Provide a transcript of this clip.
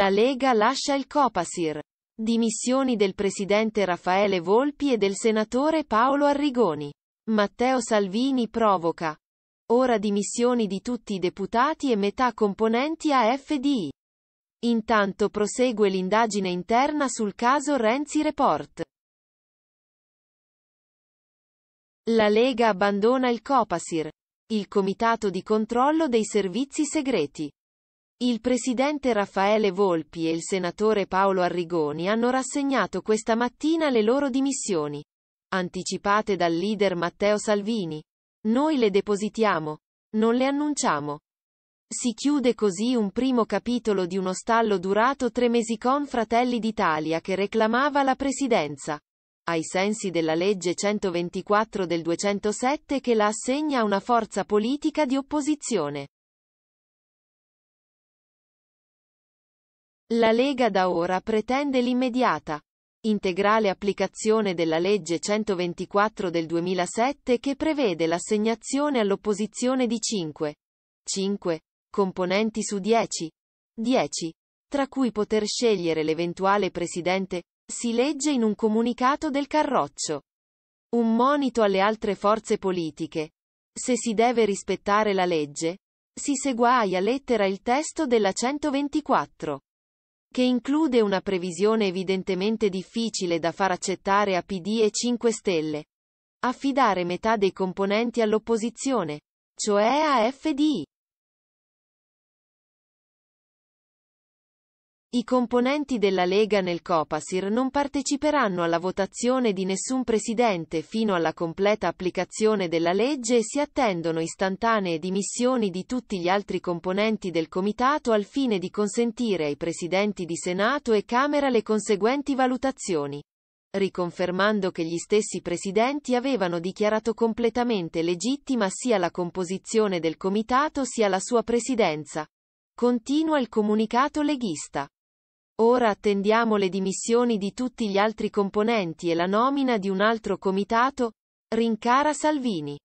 La Lega lascia il Copasir. Dimissioni del presidente Raffaele Volpi e del senatore Paolo Arrigoni. Matteo Salvini provoca. Ora dimissioni di tutti i deputati e metà componenti a FDI. Intanto prosegue l'indagine interna sul caso Renzi Report. La Lega abbandona il Copasir, il Comitato di controllo dei servizi segreti. Il presidente Raffaele Volpi e il senatore Paolo Arrigoni hanno rassegnato questa mattina le loro dimissioni, anticipate dal leader Matteo Salvini. Noi le depositiamo, non le annunciamo. Si chiude così un primo capitolo di uno stallo durato tre mesi con Fratelli d'Italia che reclamava la presidenza ai sensi della legge 124 del 207 che la assegna a una forza politica di opposizione. La Lega da ora pretende l'immediata, integrale applicazione della legge 124 del 2007 che prevede l'assegnazione all'opposizione di 5, 5 componenti su 10, 10, tra cui poter scegliere l'eventuale presidente, si legge in un comunicato del Carroccio. Un monito alle altre forze politiche. Se si deve rispettare la legge, si segua a lettera il testo della 124 che include una previsione evidentemente difficile da far accettare a PD e 5 Stelle. Affidare metà dei componenti all'opposizione, cioè a FDI. I componenti della Lega nel Copasir non parteciperanno alla votazione di nessun presidente fino alla completa applicazione della legge e si attendono istantanee dimissioni di tutti gli altri componenti del comitato al fine di consentire ai presidenti di Senato e Camera le conseguenti valutazioni. Riconfermando che gli stessi presidenti avevano dichiarato completamente legittima sia la composizione del comitato sia la sua presidenza. Continua il comunicato leghista. Ora attendiamo le dimissioni di tutti gli altri componenti e la nomina di un altro comitato, rincara Salvini.